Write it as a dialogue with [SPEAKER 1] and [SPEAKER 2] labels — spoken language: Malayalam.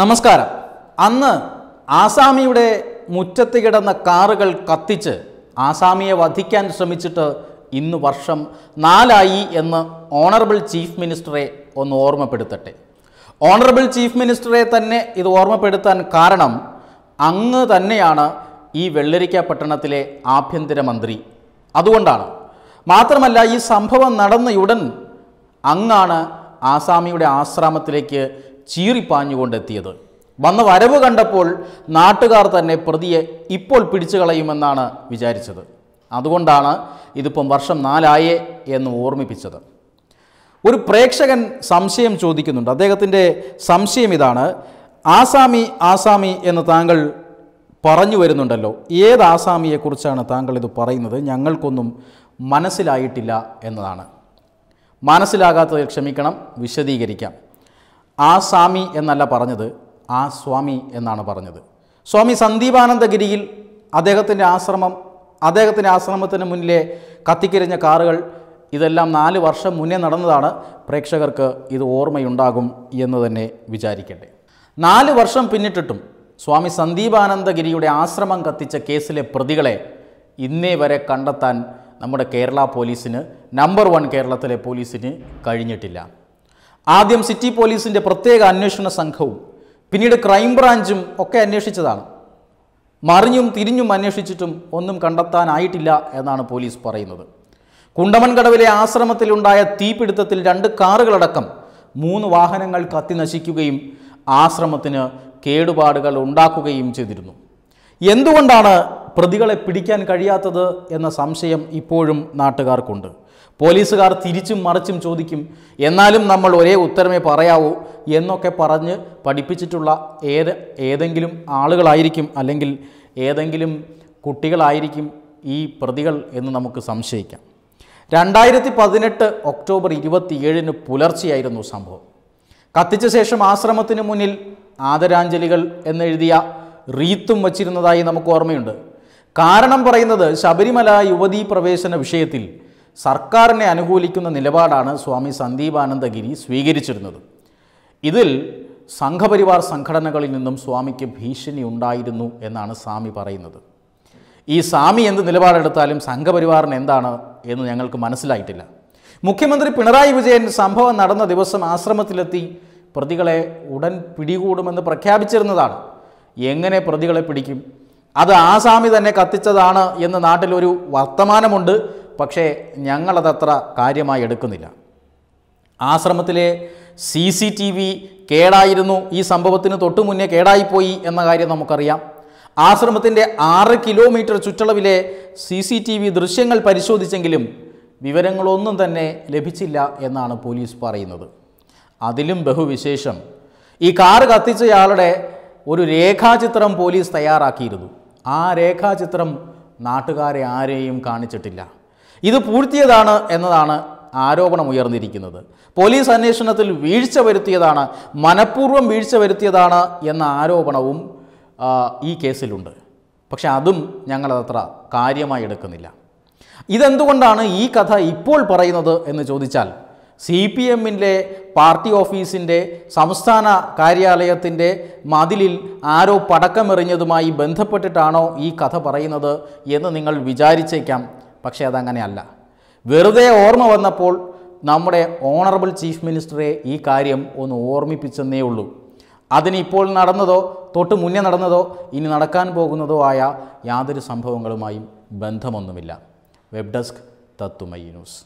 [SPEAKER 1] നമസ്കാരം അന്ന് ആസാമിയുടെ മുറ്റത്ത് കിടന്ന കാറുകൾ കത്തിച്ച് ആസാമിയെ വധിക്കാൻ ശ്രമിച്ചിട്ട് ഇന്ന് വർഷം നാലായി എന്ന് ഓണറബിൾ ചീഫ് മിനിസ്റ്ററെ ഒന്ന് ഓർമ്മപ്പെടുത്തട്ടെ ഓണറബിൾ ചീഫ് മിനിസ്റ്ററെ തന്നെ ഇത് ഓർമ്മപ്പെടുത്താൻ കാരണം അങ്ങ് തന്നെയാണ് ഈ വെള്ളരിക്ക പട്ടണത്തിലെ ആഭ്യന്തരമന്ത്രി അതുകൊണ്ടാണ് മാത്രമല്ല ഈ സംഭവം നടന്നയുടൻ ഉടൻ അങ്ങാണ് ആസാമിയുടെ ആശ്രമത്തിലേക്ക് ചീറിപ്പാഞ്ഞുകൊണ്ടെത്തിയത് വന്ന വരവ് കണ്ടപ്പോൾ നാട്ടുകാർ തന്നെ പ്രതിയെ ഇപ്പോൾ പിടിച്ചു കളയുമെന്നാണ് വിചാരിച്ചത് അതുകൊണ്ടാണ് ഇതിപ്പം വർഷം നാലായേ എന്ന് ഓർമ്മിപ്പിച്ചത് ഒരു പ്രേക്ഷകൻ സംശയം ചോദിക്കുന്നുണ്ട് അദ്ദേഹത്തിൻ്റെ സംശയം ഇതാണ് ആസാമി ആസാമി എന്ന് താങ്കൾ പറഞ്ഞു വരുന്നുണ്ടല്ലോ ഏത് ആസാമിയെക്കുറിച്ചാണ് താങ്കൾ ഇത് പറയുന്നത് ഞങ്ങൾക്കൊന്നും മനസ്സിലായിട്ടില്ല എന്നതാണ് മനസ്സിലാകാത്തത് ക്ഷമിക്കണം വിശദീകരിക്കാം ആ സ്വാമി എന്നല്ല പറഞ്ഞത് ആ സ്വാമി എന്നാണ് പറഞ്ഞത് സ്വാമി സന്ദീപാനന്ദഗിരിയിൽ അദ്ദേഹത്തിൻ്റെ ആശ്രമം അദ്ദേഹത്തിൻ്റെ ആശ്രമത്തിന് മുന്നിലെ കത്തിക്കരിഞ്ഞ കാറുകൾ ഇതെല്ലാം നാല് വർഷം മുന്നേ നടന്നതാണ് പ്രേക്ഷകർക്ക് ഇത് ഓർമ്മയുണ്ടാകും എന്ന് തന്നെ വിചാരിക്കട്ടെ നാല് വർഷം പിന്നിട്ടിട്ടും സ്വാമി സന്ദീപാനന്ദഗിരിയുടെ ആശ്രമം കത്തിച്ച കേസിലെ പ്രതികളെ ഇന്നേ വരെ കണ്ടെത്താൻ നമ്മുടെ കേരള പോലീസിന് നമ്പർ വൺ കേരളത്തിലെ പോലീസിന് കഴിഞ്ഞിട്ടില്ല ആദ്യം സിറ്റി പോലീസിൻ്റെ പ്രത്യേക അന്വേഷണ സംഘവും പിന്നീട് ക്രൈംബ്രാഞ്ചും ഒക്കെ അന്വേഷിച്ചതാണ് മറിഞ്ഞും തിരിഞ്ഞും അന്വേഷിച്ചിട്ടും ഒന്നും കണ്ടെത്താനായിട്ടില്ല എന്നാണ് പോലീസ് പറയുന്നത് കുണ്ടമൻകടവിലെ ആശ്രമത്തിലുണ്ടായ തീപിടുത്തത്തിൽ രണ്ട് കാറുകളടക്കം മൂന്ന് വാഹനങ്ങൾ കത്തിനശിക്കുകയും ആശ്രമത്തിന് കേടുപാടുകൾ ഉണ്ടാക്കുകയും ചെയ്തിരുന്നു എന്തുകൊണ്ടാണ് പ്രതികളെ പിടിക്കാൻ കഴിയാത്തത് എന്ന സംശയം ഇപ്പോഴും നാട്ടുകാർക്കുണ്ട് പോലീസുകാർ തിരിച്ചും മറിച്ചും ചോദിക്കും എന്നാലും നമ്മൾ ഒരേ ഉത്തരമേ പറയാവൂ എന്നൊക്കെ പറഞ്ഞ് പഠിപ്പിച്ചിട്ടുള്ള ഏത് ഏതെങ്കിലും ആളുകളായിരിക്കും അല്ലെങ്കിൽ ഏതെങ്കിലും കുട്ടികളായിരിക്കും ഈ പ്രതികൾ എന്ന് നമുക്ക് സംശയിക്കാം രണ്ടായിരത്തി പതിനെട്ട് ഒക്ടോബർ ഇരുപത്തിയേഴിന് പുലർച്ചെയായിരുന്നു സംഭവം കത്തിച്ച ശേഷം ആശ്രമത്തിന് മുന്നിൽ ആദരാഞ്ജലികൾ എന്നെഴുതിയ റീത്തും വച്ചിരുന്നതായി നമുക്ക് ഓർമ്മയുണ്ട് കാരണം പറയുന്നത് ശബരിമല യുവതീ പ്രവേശന വിഷയത്തിൽ സർക്കാരിനെ അനുകൂലിക്കുന്ന നിലപാടാണ് സ്വാമി സന്ദീപാനന്ദഗിരി സ്വീകരിച്ചിരുന്നത് ഇതിൽ സംഘപരിവാർ സംഘടനകളിൽ നിന്നും സ്വാമിക്ക് ഭീഷണി ഉണ്ടായിരുന്നു എന്നാണ് സ്വാമി പറയുന്നത് ഈ സ്വാമി എന്ത് നിലപാടെടുത്താലും സംഘപരിവാറിന് എന്താണ് എന്ന് ഞങ്ങൾക്ക് മനസ്സിലായിട്ടില്ല മുഖ്യമന്ത്രി പിണറായി വിജയൻ സംഭവം നടന്ന ദിവസം ആശ്രമത്തിലെത്തി പ്രതികളെ ഉടൻ പിടികൂടുമെന്ന് പ്രഖ്യാപിച്ചിരുന്നതാണ് എങ്ങനെ പ്രതികളെ പിടിക്കും അത് ആസാമി തന്നെ കത്തിച്ചതാണ് എന്ന് നാട്ടിലൊരു വർത്തമാനമുണ്ട് പക്ഷേ ഞങ്ങളതത്ര കാര്യമായി എടുക്കുന്നില്ല ആശ്രമത്തിലെ സി സി ടി വി കേടായിരുന്നു ഈ സംഭവത്തിന് തൊട്ടു മുന്നേ കേടായിപ്പോയി എന്ന കാര്യം നമുക്കറിയാം ആശ്രമത്തിൻ്റെ ആറ് കിലോമീറ്റർ ചുറ്റളവിലെ സി സി ടി വി ദൃശ്യങ്ങൾ പരിശോധിച്ചെങ്കിലും വിവരങ്ങളൊന്നും തന്നെ ലഭിച്ചില്ല എന്നാണ് പോലീസ് പറയുന്നത് അതിലും ബഹുവിശേഷം ഈ കാർ കത്തിച്ചയാളുടെ ഒരു രേഖാചിത്രം പോലീസ് തയ്യാറാക്കിയിരുന്നു ആ രേഖാചിത്രം നാട്ടുകാരെ ആരെയും കാണിച്ചിട്ടില്ല ഇത് പൂഴ്ത്തിയതാണ് എന്നതാണ് ആരോപണം ഉയർന്നിരിക്കുന്നത് പോലീസ് അന്വേഷണത്തിൽ വീഴ്ച വരുത്തിയതാണ് മനഃപൂർവ്വം വീഴ്ച വരുത്തിയതാണ് എന്ന ആരോപണവും ഈ കേസിലുണ്ട് പക്ഷെ അതും ഞങ്ങളതത്ര കാര്യമായി എടുക്കുന്നില്ല ഇതെന്തുകൊണ്ടാണ് ഈ കഥ ഇപ്പോൾ പറയുന്നത് എന്ന് ചോദിച്ചാൽ സി പി എമ്മിൻ്റെ പാർട്ടി ഓഫീസിൻ്റെ സംസ്ഥാന കാര്യാലയത്തിൻ്റെ മതിലിൽ ആരോ പടക്കമെറിഞ്ഞതുമായി ബന്ധപ്പെട്ടിട്ടാണോ ഈ കഥ പറയുന്നത് എന്ന് നിങ്ങൾ വിചാരിച്ചേക്കാം പക്ഷേ അതങ്ങനെയല്ല വെറുതെ ഓർമ്മ വന്നപ്പോൾ നമ്മുടെ ഓണറബിൾ ചീഫ് മിനിസ്റ്ററെ ഈ കാര്യം ഒന്ന് ഓർമ്മിപ്പിച്ചെന്നേ ഉള്ളൂ അതിനിപ്പോൾ നടന്നതോ തൊട്ട് മുന്നേ നടന്നതോ ഇനി നടക്കാൻ പോകുന്നതോ ആയ യാതൊരു സംഭവങ്ങളുമായും ബന്ധമൊന്നുമില്ല വെബ് ഡെസ്ക് തത്തുമൈ ന്യൂസ്